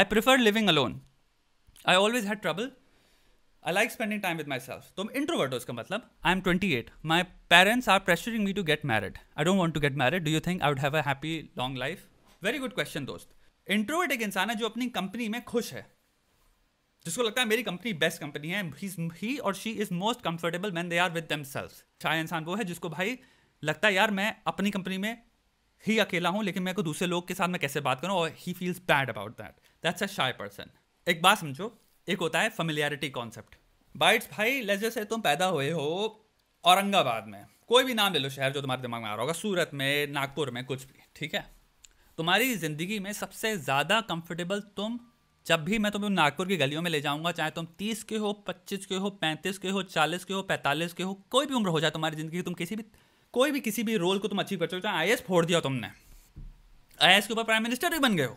I prefer living alone I always had trouble I like spending time with myself तुम introvert हो इसका मतलब I am twenty eight my parents are pressuring me to get married I don't want to get married do you think I would have a happy long life very good question दोस्त introvert एक इंसान है जो अपनी company में खुश है जिसको लगता है मेरी कंपनी बेस्ट कंपनी है ही और she is most comfortable man they are with them self चाहे इंसान वो है जिसको भाई लगता है यार मैं अपनी कंपनी में ही अकेला हूँ लेकिन मेरे को दूसरे लोग के साथ मैं कैसे बात करूँ और he feels bad about that that's a shy person एक बात समझो एक होता है फेमिलियरिटी कॉन्सेप्ट बाइट्स भाई ले से तुम पैदा हुए हो औरंगाबाद में कोई भी नाम ले लो शहर जो तुम्हारे दिमाग में आ रहा होगा सूरत में नागपुर में कुछ भी ठीक है तुम्हारी ज़िंदगी में सबसे ज़्यादा कंफर्टेबल तुम जब भी मैं तुम्हें नागपुर की गलियों में ले जाऊंगा चाहे तुम तीस के हो पच्चीस के हो पैंतीस के हो चालीस के हो पैंतालीस के हो कोई भी उम्र हो जाए तुम्हारी ज़िंदगी तुम किसी भी कोई भी किसी भी रोल को तुम अचीव कर सकते आई आई फोड़ दिया तुमने आई के ऊपर प्राइम मिनिस्टर भी बन गए हो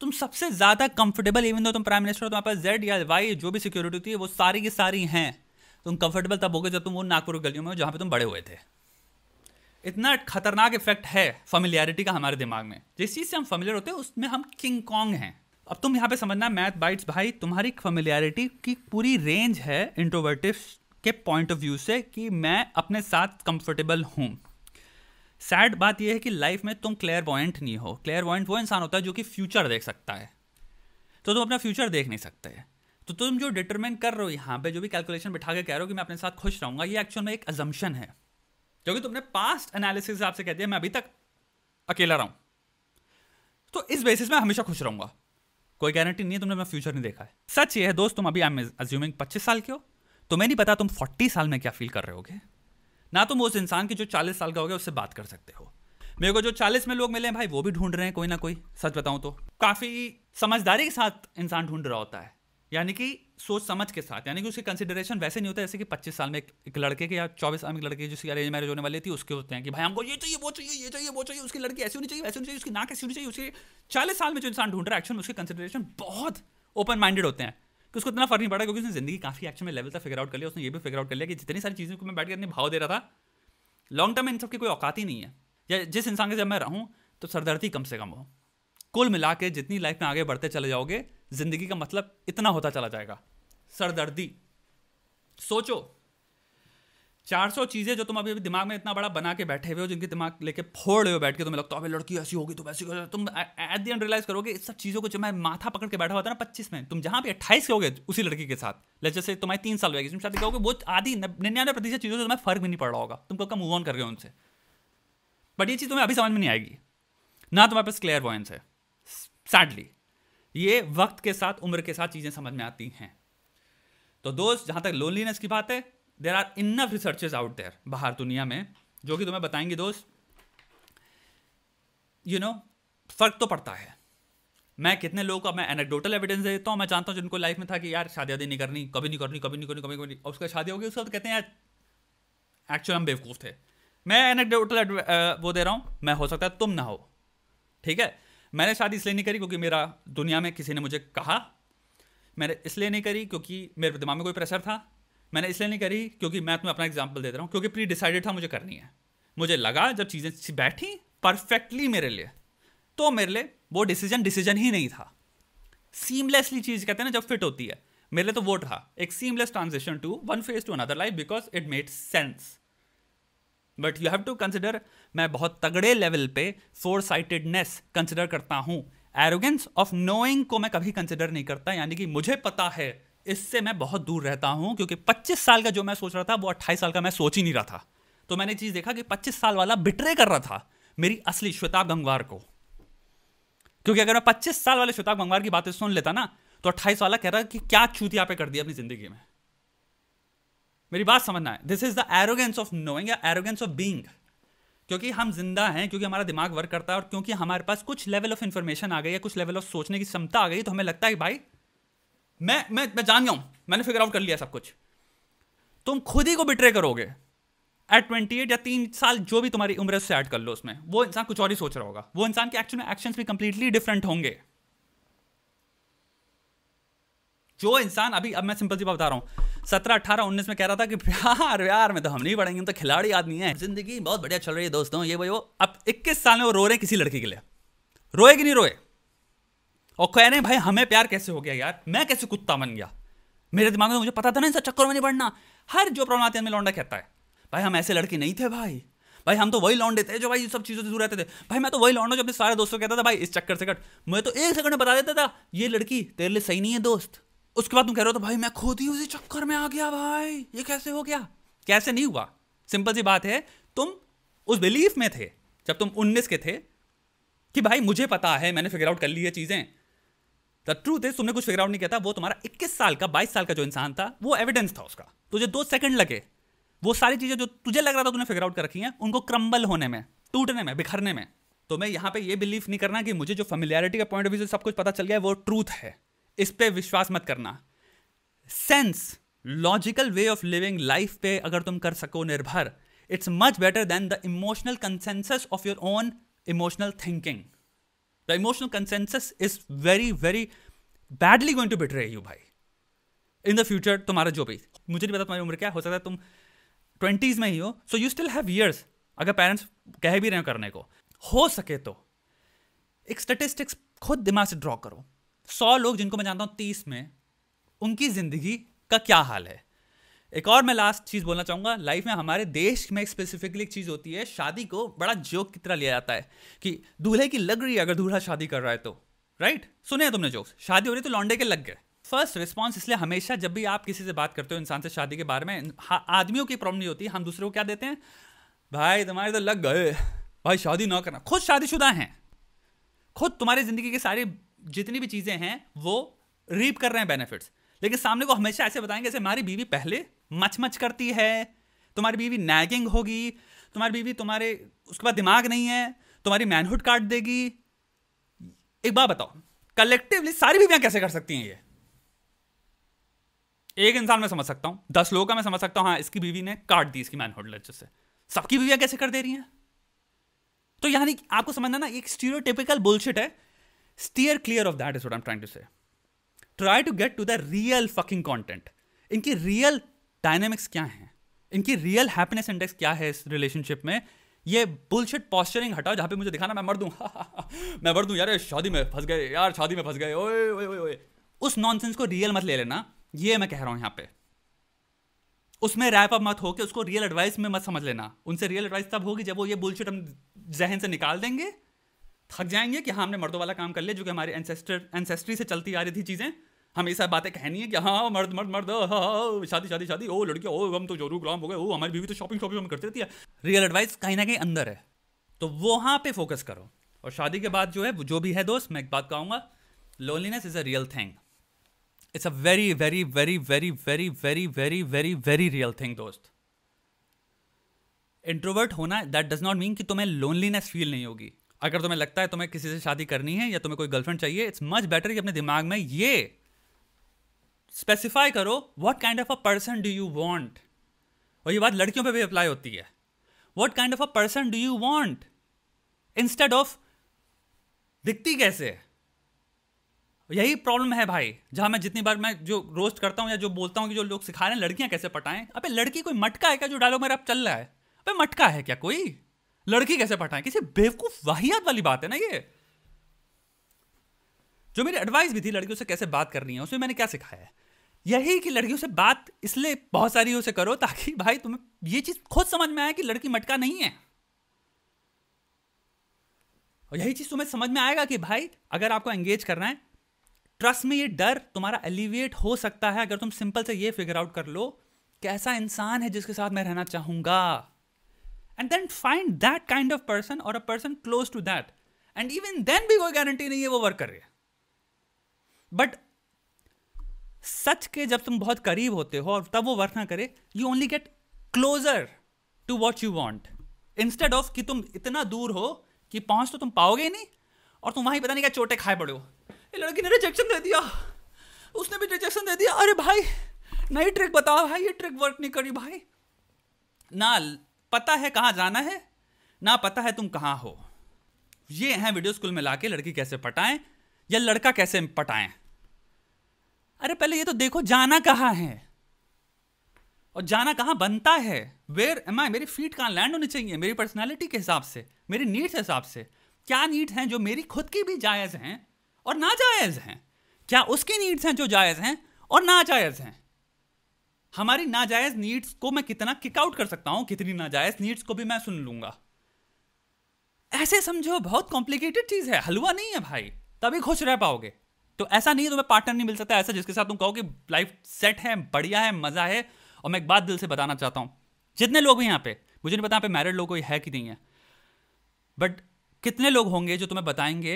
तुम सबसे ज़्यादा कंफर्टेबल इवन दो तुम प्राइम मिनिस्टर हो तुम्हारे पास जेड या वाई जो भी सिक्योरिटी होती है वो सारी की सारी हैं तुम कंफर्टेबल तब हो गए जब तुम वो नागपुर की गलियों में हो जहाँ पर तुम बड़े हुए थे इतना खतरनाक इफेक्ट है फमिलियरिटी का हमारे दिमाग में जिस चीज़ से हम फमिलियर होते हैं उसमें हम किंग कॉन्ग हैं अब तुम यहाँ पे समझना मैथ बाइट्स भाई तुम्हारी फमिलियरिटी की पूरी रेंज है इंट्रोवर्टिव के पॉइंट ऑफ व्यू से कि मैं अपने साथ कंफर्टेबल हूँ सैड बात यह है कि लाइफ में तुम क्लियर वॉइंट नहीं हो क्लियर वॉइंट वो इंसान होता है जो कि फ्यूचर देख सकता है तो तुम अपना फ्यूचर देख नहीं सकते तो तुम जो डिटरमिन कर रहे हो यहाँ पे जो भी कैलकुलेशन बिठा के कह रहे हो कि मैं अपने साथ खुश रहूंगा ये एक्चुअल में एक अजम्पन है जो कि तुमने पास्ट एनालिसिस हिसाब से कह दिया मैं अभी तक अकेला रहा तो इस बेसिस में हमेशा खुश रहूंगा कोई गारंटी नहीं है तुमने अपना फ्यूचर नहीं देखा है सच ये है दोस्त तुम अभी आई एम अज्यूमिंग पच्चीस साल के हो तुम्हें नहीं पता तुम फोर्टी साल में क्या फील कर रहे होगे ना तुम उस इंसान की जो चालीस साल का हो गया उससे बात कर सकते हो मेरे को जो चालीस में लोग मिले हैं भाई वो भी ढूंढ रहे हैं कोई ना कोई सच बताऊं तो काफ़ी समझदारी के साथ इंसान ढूंढ रहा होता है यानी कि सोच समझ के साथ यानी कि उसके कंसिडरेशन वैसे नहीं होता जैसे कि पच्चीस साल में एक लड़के के या चौबीस साल में लड़के जिसकी अरेंज मैरिज होने वाली थी उसके होते हैं कि भाई हमको ये चाहिए वो चाहिए ये चाहिए वो चाहिए उसकी लड़की ऐसी होनी चाहिए वैसे होनी चाहिए उसकी ना कैसी होनी चाहिए उसके चालीस साल में जो इंसान ढूंढ रहा है एक्चुअल में उसके कंसिडरेशन बहुत ओपन माइंडेड होते हैं कि उसको इतना फर्क नहीं पड़ा क्योंकि उसने जिंदगी काफ़ी एक्शन में लेवल तक फिगर आउट कर लिया उसने ये भी फिगर आउट कर लिया कि जितनी सारी चीज़ों को मैं बैठ कर भाव दे रहा था लॉन्ग टर्म इन सब की कोई औकात ही नहीं है या जिस इंसान के जब मैं रहूँ तो सरदर्दी कम से कम हो कुल मिला के जितनी लाइफ में आगे बढ़ते चले जाओगे ज़िंदगी का मतलब इतना होता चला जाएगा सरदर्दी सोचो चार सौ चीज़ें जो तुम अभी अभी दिमाग में इतना बड़ा बना के बैठे हुए हो जिनके दिमाग लेके फोड़ रहे हो बैठ के तुम्हें लगता है अभी लड़की ऐसी होगी तुम ऐसी हो तुम एट दी एंड रियलाइज करोगे इस सब चीज़ों को जो मैं माथा पकड़ के बैठा होता ना पच्चीस में तुम जहां भी अट्ठाईस के गए उसी लड़की के साथ लेकिन जैसे तुम्हारी तीन साल होगी तुम शादी कहोगे वो आधी निन्यानवे प्रतिशत चीज़ों से तुम्हें फर्क भी नहीं पड़ रहा होगा तुम कब मूव ऑन कर गए उनसे बट ये चीज़ तुम्हें अभी समझ में नहीं आएगी ना तुम्हारे पास क्लियर वॉइंस है सैडली ये वक्त के साथ उम्र के साथ चीज़ें समझ में आती हैं तो दोस्त जहां तक लोनलीनेस की बात है there are enough researches out there बाहर दुनिया में जो कि तुम्हें बताएंगे दोस्त यू नो फ़र्क तो पड़ता है मैं कितने लोगों को मैं एनेडोटल एविडेंस देता हूँ मैं जानता हूँ जिनको लाइफ में था कि यार शादी आदि नहीं करनी कभी नहीं करनी कभी नहीं करनी कभी नहीं और उसका शादी होगी उसके बाद कहते हैं यार एक्चुअल हम बेवकूफ़ थे मैं एनेडोटल वो दे रहा हूँ मैं हो सकता है तुम ना हो ठीक है मैंने शादी इसलिए नहीं करी क्योंकि मेरा दुनिया में किसी ने मुझे कहा मैंने इसलिए नहीं करी क्योंकि मेरे दिमाग में कोई प्रेशर था मैंने इसलिए नहीं करी क्योंकि मैं तुम्हें अपना एग्जाम्पल दे रहा हूँ क्योंकि प्री डिसाइडेड था मुझे करनी है मुझे लगा जब चीज़ें बैठी परफेक्टली मेरे लिए तो मेरे लिए वो डिसीजन डिसीजन ही नहीं था सीमलेसली चीज़ कहते हैं ना जब फिट होती है मेरे लिए तो वो रहा एक seamless transition to one phase to another life because it made sense but you have to consider मैं बहुत तगड़े लेवल पे फोर साइटेडनेस कंसिडर करता हूँ एरोगेंस ऑफ नोइंग को मैं कभी कंसिडर नहीं करता यानी कि मुझे पता है इससे मैं बहुत दूर रहता हूँ क्योंकि 25 साल का जो मैं सोच रहा था वो 28 साल का मैं सोच ही नहीं रहा था तो मैंने चीज़ देखा कि 25 साल वाला बिट्रे कर रहा था मेरी असली श्वेताब गंगवार को क्योंकि अगर मैं पच्चीस साल वाले श्वेताब गंगवार की बातें सुन लेता ना तो अट्ठाईस वाला कह रहा कि क्या छूत आप कर दिया अपनी जिंदगी में मेरी बात समझना है this is the arrogance of knowing या एरोगेंस ऑफ बींग क्योंकि हम जिंदा हैं क्योंकि हमारा दिमाग वर्क करता है और क्योंकि हमारे पास कुछ लेवल ऑफ इन्फॉर्मेशन आ गई है कुछ लेवल ऑफ सोचने की क्षमता आ गई तो हमें लगता है कि भाई मैं मैं मैं जान गया हूं मैंने फिगर आउट कर लिया सब कुछ तुम खुद ही को बिट्रे करोगे एट ट्वेंटी एट या तीन साल जो भी तुम्हारी उम्र से ऐड कर लो उसमें वो इंसान कुछ और ही सोच रहा होगा वो इंसान के एक्चुअल में भी कंप्लीटली डिफरेंट होंगे जो इंसान अभी अब मैं सिंपल सी बात बता रहा हूँ सत्रह अठारह उन्नीस में कह रहा था कि प्यार व्यार में तो हम नहीं बढ़ेंगे तो खिलाड़ी आदमी है जिंदगी बहुत बढ़िया चल रही है दोस्तों ये वो अब इक्कीस साल में वो रो रहे किसी लड़की के लिए रोए कि नहीं रोए और कह रहे हैं भाई हमें प्यार कैसे हो गया यार मैं कैसे कुत्ता बन गया मेरे दिमाग में तो मुझे पता था ना इसका चक्कर में नहीं बढ़ना हर जो प्रॉब्लम आती है लौंडा कहता है भाई हम ऐसे लड़के नहीं थे भाई भाई हम तो वही लौंडे थे जो भाई सब चीज़ों से दूर रहते थे भाई मैं तो वही लौंडा जो अपने सारे दोस्तों कहता था भाई इस चक्कर से कट मैं तो एक सेकंड में बता देता था ये लड़की तेरे लिए सही नहीं है दोस्त उसके बाद तुम कह रहे हो तो भाई मैं खुद ही उसी चक्कर में आ गया भाई ये कैसे हो गया कैसे नहीं हुआ सिंपल सी बात है तुम उस बिलीफ में थे जब तुम उन्नीस के थे कि भाई मुझे पता है मैंने फिगर आउट कर ली है चीज़ें द ट्रूथ इज तुमने कुछ फिगर आउट नहीं किया था वो तुम्हारा 21 साल का 22 साल का जो इंसान था वो एविडेंस था उसका तुझे दो सेकंड लगे वो सारी चीज़ें जो तुझे लग रहा था तुमने फिगर आउट कर रखी हैं उनको क्रम्बल होने में टूटने में बिखरने में तो मैं यहां पे ये बिलीव नहीं करना कि मुझे जो फेमिलियरिटी का पॉइंट ऑफ व्यू से सब कुछ पता चल गया है वो ट्रूथ है इस पर विश्वास मत करना sense logical way of living life पे अगर तुम कर सको निर्भर it's much better than the emotional consensus of your own emotional thinking the emotional consensus is very very badly going to betray you भाई इन द फ्यूचर तुम्हारा जो भी मुझे नहीं पता तुम्हारी उम्र क्या हो सकता है तुम ट्वेंटीज़ में ही हो so you still have years अगर पेरेंट्स कह भी रहे हो करने को हो सके तो एक स्टेटिस्टिक्स खुद दिमाग से ड्रॉ करो सौ लोग जिनको मैं जानता हूँ तीस में उनकी ज़िंदगी का क्या हाल है एक और मैं लास्ट चीज़ बोलना चाहूंगा लाइफ में हमारे देश में स्पेसिफिकली एक चीज़ होती है शादी को बड़ा जोक की तरह लिया जाता है कि दूल्हे की लग रही है अगर दूल्हा शादी कर रहा है तो राइट सुने तुमने जोक्स शादी हो रही तो लॉन्डे के लग गए फर्स्ट रिस्पॉन्स इसलिए हमेशा जब भी आप किसी से बात करते हो इंसान से शादी के बारे में आदमियों की प्रॉब्लम नहीं होती हम दूसरे को क्या देते हैं भाई तुम्हारे तो लग गए भाई शादी ना करना खुद शादीशुदा हैं खुद तुम्हारी ज़िंदगी की सारी जितनी भी चीज़ें हैं वो रीप कर रहे हैं बेनिफिट्स लेकिन सामने को हमेशा ऐसे बताएंगे जैसे हमारी बीवी पहले मच मच करती है तुम्हारी बीवी नैगिंग होगी तुम्हारी बीवी तुम्हारे उसके पास दिमाग नहीं है तुम्हारी मैनहुड काट देगी एक बात बताओ कलेक्टिवली सारी बीवियां कैसे कर सकती हैं ये एक इंसान में समझ सकता हूं दस लोगों का मैं समझ सकता हूं हाँ इसकी बीवी ने काट दी इसकी मैनहुड लज्जे से सबकी बीवियां कैसे कर दे रही हैं तो यानी आपको समझना ना एक स्टीरियोटिपिकल बुलशिट है steer clear of that is what I am trying to say try to get to the real fucking content इनकी रियल डायनेमिक्स क्या हैं इनकी रियल हैप्पीनेस इंडेक्स क्या है इस रिलेशनशिप में ये बुलशिट पॉस्चरिंग हटाओ जहाँ पे मुझे दिखाना मैं मर दूँ मैं मर दूँ यार शादी में फंस गए यार शादी में फंस गए ओए ओए ओए ओए उस नॉनसेंस को रियल मत ले लेना ये मैं कह रहा हूँ यहाँ पे उसमें रैप अप मत होके उसको रियल एडवाइस में मत समझ लेना उनसे रियल एडवाइस तब होगी जब वो ये बुलशिट हम जहन से निकाल देंगे थक जाएंगे कि हाँ हमने मर्दों वाला काम कर लिया जो कि हमारे एनसेस्टर एनसेस्ट्री से चलती आ रही थी चीज़ें हमेशा बातें कहनी है कि हाँ मर्द मर्द मर्द हाँ, हाँ, हाँ, शादी शादी शादी ओ लड़के ओ हम तो जरूर गुलाम हो गए ओ हमारी बीवी तो शॉपिंग शॉपिंग हम करती रहती है रियल एडवाइस कहीं ना कहीं अंदर है तो वहाँ पे फोकस करो और शादी के बाद जो है जो भी है दोस्त मैं एक बात कहूँगा loneliness is a real thing it's a very very very very very very very very very real thing दोस्त इंट्रोवर्ट होना दैट डज नॉट मीन कि तुम्हें लोनलीनेस फील नहीं होगी अगर तुम्हें लगता है तुम्हें किसी से शादी करनी है या तुम्हें कोई गर्लफ्रेंड चाहिए इट्स मच बेटर कि अपने दिमाग में ये स्पेसिफाई करो what kind of a person do you want और ये बात लड़कियों पे भी अप्लाई होती है what kind of a person do you want instead of दिखती कैसे यही प्रॉब्लम है भाई जहां मैं जितनी बार मैं जो रोस्ट करता हूं या जो बोलता हूं कि जो लोग सिखा रहे हैं लड़कियां कैसे पटाएं अबे लड़की कोई मटका है क्या जो डायलॉग मेरा अब चल रहा है अबे मटका है क्या कोई लड़की कैसे पटाएं किसी बेवकूफ़ वाहियात वाली बात है ना ये जो मेरी एडवाइस भी थी लड़कियों से कैसे बात करनी है उसमें मैंने क्या सिखाया है यही कि लड़कियों से बात इसलिए बहुत सारी उसे करो ताकि भाई तुम्हें ये चीज़ खुद समझ में आए कि लड़की मटका नहीं है और यही चीज़ तुम्हें समझ में आएगा कि भाई अगर आपको एंगेज करना है ट्रस्ट में ये डर तुम्हारा एलिविएट हो सकता है अगर तुम सिंपल से ये फिगर आउट कर लो कि इंसान है जिसके साथ मैं रहना चाहूंगा and then find that kind of person और a person close to that and even then भी कोई गारंटी नहीं है वो वर्क करे बट सच के जब तुम बहुत करीब होते हो और तब वो वर्क ना करे you only get closer to what you want instead of कि तुम इतना दूर हो कि पहुंच तो तुम पाओगे ही नहीं और तुम वहीं पता नहीं क्या चोटे खाए पड़े हो ये लड़की ने रिजेक्शन दे दिया उसने भी रिजेक्शन दे दिया अरे भाई नई ट्रिक बताओ भाई ये ट्रिक वर्क नहीं करी भाई ना पता है कहाँ जाना है ना पता है तुम कहाँ हो ये हैं वीडियो स्कूल में लाके लड़की कैसे पटाएं या लड़का कैसे पटाएं अरे पहले ये तो देखो जाना कहाँ है और जाना कहाँ बनता है वेयर एम आई मेरी फीट कहाँ लैंड होनी चाहिए मेरी पर्सनैलिटी के हिसाब से मेरी नीड्स के हिसाब से क्या नीड्स हैं जो मेरी खुद की भी जायज़ हैं और नाजायज़ हैं क्या उसकी नीड्स हैं जो जायज़ हैं और नाजायज़ हैं हमारी नाजायज़ नीड्स को मैं कितना किकआउट कर सकता हूं कितनी नाजायज़ नीड्स को भी मैं सुन लूंगा ऐसे समझो बहुत कॉम्प्लिकेटेड चीज़ है हलवा नहीं है भाई तभी खुश रह पाओगे तो ऐसा नहीं है तुम्हें पार्टनर नहीं मिल सकता ऐसा जिसके साथ तुम कहो कि लाइफ सेट है बढ़िया है मज़ा है और मैं एक बात दिल से बताना चाहता हूं जितने लोग हैं यहां पे मुझे नहीं पता यहाँ पे मैरिड लोग कोई है कि नहीं है बट कितने लोग होंगे जो तुम्हें बताएंगे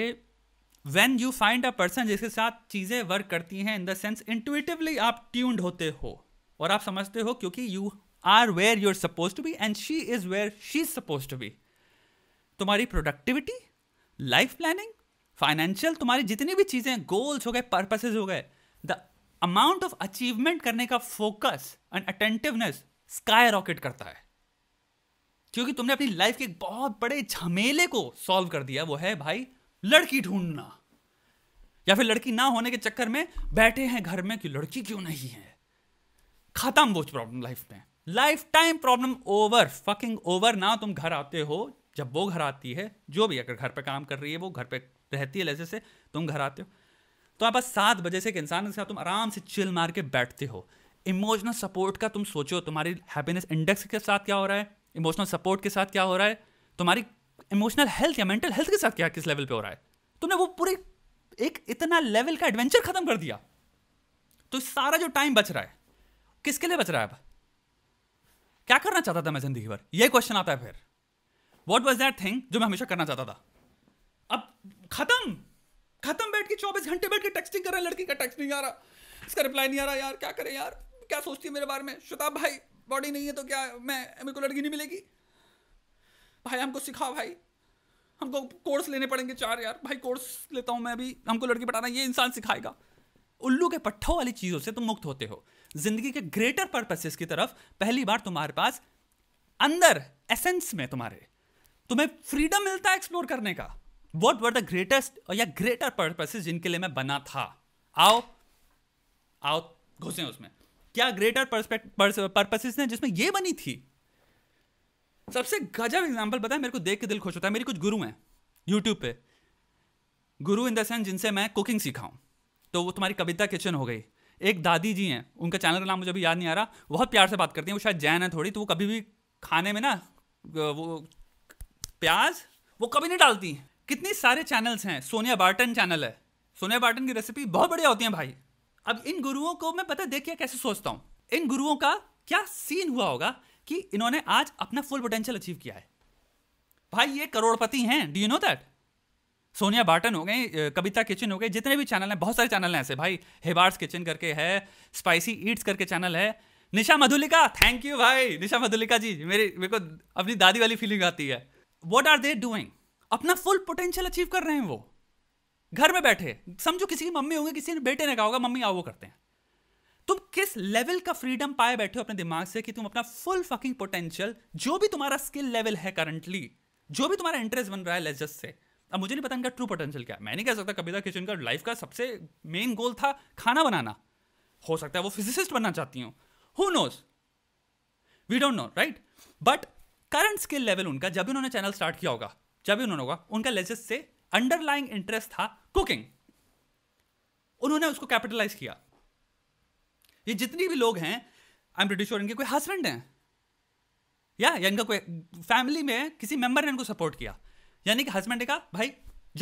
when you find a person जिसके साथ चीज़ें वर्क करती हैं इन द सेंस इंटुएटिवली आप ट्यून्ड होते हो और आप समझते हो क्योंकि you are where your suppose to be and she is where she is suppose to be तुम्हारी प्रोडक्टिविटी लाइफ प्लानिंग फाइनेंशियल तुम्हारी जितनी भी चीज़ें गोल्स हो गए पर्पसेज हो गए द अमाउंट ऑफ अचीवमेंट करने का focus and attentiveness skyrocket करता है क्योंकि तुमने अपनी लाइफ के एक बहुत बड़े झमेले को सॉल्व कर दिया वो है भाई लड़की ढूंढना या फिर लड़की ना होने के चक्कर में बैठे हैं घर में कि लड़की क्यों नहीं है खत्म वो प्रॉब्लम लाइफ में lifetime problem over fucking over ना तुम घर आते हो जब वो घर आती है जो भी अगर घर पे काम कर रही है वो घर पे रहती है लहजे से तुम घर आते हो तो आप बस सात बजे से एक इंसान के साथ तुम आराम से चिल मार के बैठते हो इमोशनल सपोर्ट का तुम सोचो तुम्हारी हैप्पीनेस इंडेक्स के साथ क्या हो रहा है इमोशनल सपोर्ट के साथ क्या हो रहा है तुम्हारी इमोशनल हेल्थ या मेंटल हेल्थ के साथ क्या किस लेवल पे हो रहा है तुमने वो पूरे एक इतना लेवल का एडवेंचर खत्म कर दिया तो सारा जो टाइम बच रहा है किसके लिए बच रहा है अब क्या करना चाहता था मैं जिंदगी भर ये क्वेश्चन आता है फिर वॉट वॉज दैट थिंग जो मैं हमेशा करना चाहता था अब खत्म खत्म बैठ के चौबीस घंटे बैठ के टेक्सटिंग कर रहे है लड़की का टेक्स्ट नहीं आ रहा इसका रिप्लाई नहीं आ रहा यार क्या करें यार क्या सोचती है मेरे बारे में शताब भाई बॉडी नहीं है तो क्या मैं मेरे को लड़की नहीं मिलेगी भाई हमको सिखाओ भाई हमको कोर्स लेने पड़ेंगे चार यार भाई कोर्स लेता हूँ मैं अभी हमको लड़की पटाना ये इंसान सिखाएगा उल्लू के पट्ठों वाली चीज़ों से तुम मुक्त होते हो जिंदगी के ग्रेटर पर्पसेस की तरफ पहली बार तुम्हारे पास अंदर एसेंस में तुम्हारे तुम्हें फ्रीडम मिलता है एक्सप्लोर करने का वट वर द ग्रेटेस्ट या ग्रेटर पर्पसेस जिनके लिए मैं बना था आओ आओ घुसे उसमें क्या ग्रेटर पर्पसेस ने जिसमें ये बनी थी सबसे गजब एग्जाम्पल बताया मेरे को देख के दिल खुश होता है मेरी कुछ गुरु हैं यूट्यूब पे गुरु इन द सेंस जिनसे मैं कुकिंग सिखाऊं तो वो तुम्हारी कविता किचन हो गई एक दादी जी हैं उनका चैनल का नाम मुझे अभी याद नहीं आ रहा बहुत प्यार से बात करती हैं वो शायद जैन है थोड़ी तो वो कभी भी खाने में ना वो प्याज वो कभी नहीं डालती कितने सारे चैनल्स हैं सोनिया बार्टन चैनल है सोनिया बार्टन की रेसिपी बहुत बढ़िया होती है भाई अब इन गुरुओं को मैं पता देखिए कैसे सोचता हूँ इन गुरुओं का क्या सीन हुआ होगा कि इन्होंने आज अपना फुल पोटेंशियल अचीव किया है भाई ये करोड़पति हैं do you know that Sonia बाटन हो गई कविता किचन हो गई जितने भी चैनल हैं बहुत सारे चैनल हैं ऐसे भाई हेबार्स किचन करके है स्पाइसी ईट्स करके चैनल है निशा मधुलिका थैंक यू भाई निशा मधुलिका जी मेरी मेरे को अपनी दादी वाली फीलिंग आती है वॉट आर दे डूइंग अपना फुल पोटेंशियल अचीव कर रहे हैं वो घर में बैठे समझो किसी की मम्मी होंगे किसी ने बेटे ने कहा होगा मम्मी आओ वो करते हैं तुम किस लेवल का फ्रीडम पाए बैठे हो अपने दिमाग से कि तुम अपना फुल फकिंग पोटेंशियल जो भी तुम्हारा स्किल लेवल है करंटली जो भी तुम्हारा इंटरेस्ट बन रहा है लेजस्ट से अब मुझे नहीं पता इनका ट्रू पोटेंशियल क्या है मैं नहीं कह सकता कविता किचन का लाइफ का सबसे मेन गोल था खाना बनाना हो सकता है वो फिजिसिस्ट बनना चाहती हूँ who knows we don't know right but current skill level उनका जब उन्होंने चैनल स्टार्ट किया होगा जब भी उन्होंने होगा उनका लेजिस से अंडरलाइंग इंटरेस्ट था कुकिंग उन्होंने उसको कैपिटलाइज किया ये जितनी भी लोग हैं आई एम ब्रिटिश इनके कोई हस्बैंड हैं या, या इनका कोई फैमिली में किसी मेंबर ने इनको सपोर्ट किया यानी कि हस्बैंड ने कहा भाई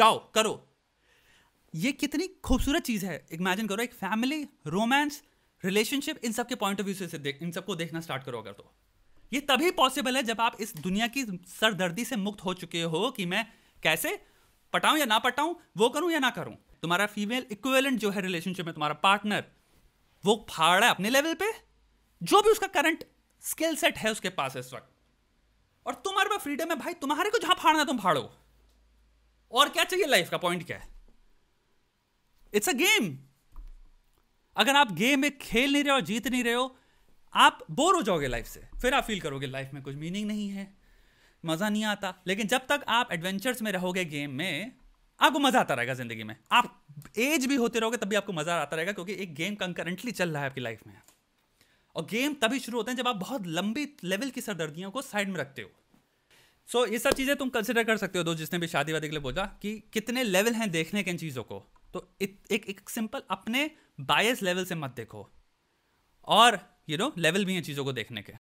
जाओ करो ये कितनी खूबसूरत चीज़ है इमेजिन करो एक फैमिली रोमांस रिलेशनशिप इन सब के पॉइंट ऑफ व्यू से देख इन सबको देखना स्टार्ट करो अगर तो ये तभी पॉसिबल है जब आप इस दुनिया की सरदर्दी से मुक्त हो चुके हो कि मैं कैसे पटाऊं या ना पटाऊं वो करूं या ना करूं तुम्हारा फीमेल इक्वेलेंट जो है रिलेशनशिप में तुम्हारा पार्टनर वो फाड़ है अपने लेवल पे जो भी उसका करंट स्किल सेट है उसके पास इस वक्त और तुम्हारे पास फ्रीडम है भाई तुम्हारे को जहां फाड़ना तुम फाड़ो और क्या चाहिए लाइफ का पॉइंट क्या है इट्स अ गेम अगर आप गेम में खेल नहीं रहे हो जीत नहीं रहे हो आप बोर हो जाओगे लाइफ से फिर आप फील करोगे लाइफ में कुछ मीनिंग नहीं है मज़ा नहीं आता लेकिन जब तक आप एडवेंचर्स में रहोगे गेम में आपको मज़ा आता रहेगा ज़िंदगी में आप एज भी होते रहोगे तब भी आपको मज़ा आता रहेगा क्योंकि एक गेम कंकरेंटली चल रहा है आपकी लाइफ में और गेम तभी शुरू होते हैं जब आप बहुत लंबी लेवल की सरदर्दियों को साइड में रखते हो सो so, ये सब चीज़ें तुम कंसिडर कर सकते हो दो जिसने भी शादी वादी के लिए बोला कि कितने लेवल हैं देखने के इन चीज़ों को तो एक एक सिंपल अपने बायस लेवल से मत देखो और यू नो लेवल भी हैं चीज़ों को देखने के